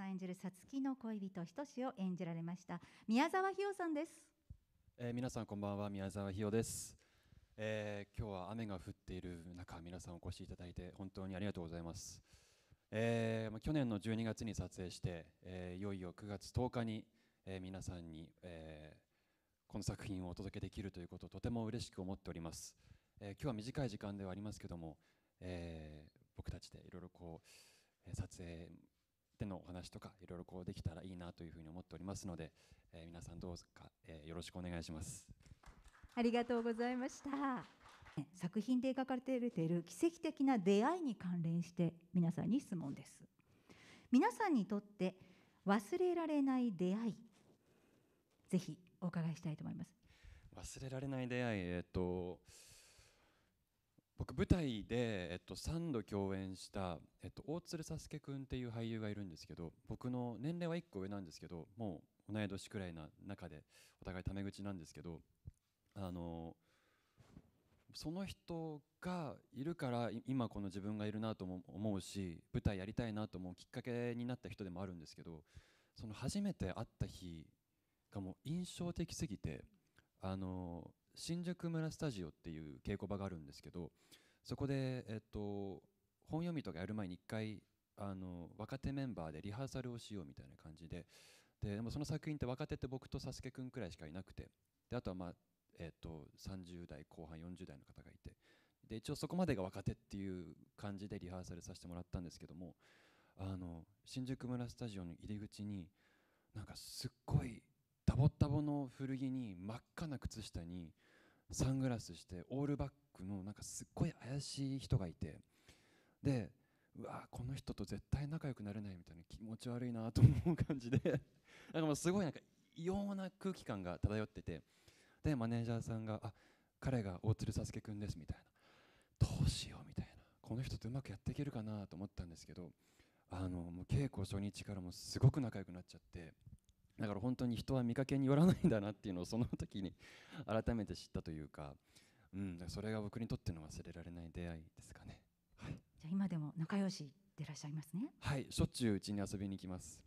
さん演じるさつきの恋人ひとしを演じられました宮沢ひよさんです、えー、皆さんこんばんは宮沢ひよです、えー、今日は雨が降っている中皆さんお越しいただいて本当にありがとうございます、えー、去年の12月に撮影して、えー、いよいよ9月10日に、えー、皆さんに、えー、この作品をお届けできるということをとても嬉しく思っております、えー、今日は短い時間ではありますけども、えー、僕たちでいろいろこう撮影ってのお話とかいろいろこうできたらいいなというふうに思っておりますので、えー、皆さんどうか、えー、よろしくお願いしますありがとうございました作品で描かれている奇跡的な出会いに関連して皆さんに質問です皆さんにとって忘れられない出会いぜひお伺いしたいと思います忘れられない出会いえっ、と僕舞台で、えっと、3度共演した、えっと、大鶴佐助君っていう俳優がいるんですけど僕の年齢は1個上なんですけどもう同い年くらいな中でお互いタメ口なんですけどあのその人がいるから今この自分がいるなとも思うし舞台やりたいなと思うきっかけになった人でもあるんですけどその初めて会った日がもう印象的すぎてあの新宿村スタジオっていう稽古場があるんですけどそこで、えっと、本読みとかやる前に1回あの若手メンバーでリハーサルをしようみたいな感じでででもその作品って若手って僕とサスケくんくらいしかいなくてであとは、まあえっと、30代後半40代の方がいてで一応そこまでが若手っていう感じでリハーサルさせてもらったんですけどもあの新宿村スタジオの入り口になんかすっごいダボッダボの古着に真っ赤な靴下にサングラスしてオールバックのなんかすっごい怪しい人がいてでうわこの人と絶対仲良くなれないみたいな気持ち悪いなと思う感じで なんかもうすごいなんか異様な空気感が漂っててでマネージャーさんが「あ彼が大鶴佐助君です」みたいな「どうしよう」みたいなこの人とうまくやっていけるかなと思ったんですけどあのもう稽古初日からもすごく仲良くなっちゃってだから本当に人は見かけによらないんだなっていうのをその時に改めて知ったというか、うん、それが僕にとっての忘れられない出会いですかね。はい、じゃ今でも仲良しでいらっしゃいますね。はい、しょっちゅううちに遊びに行きます。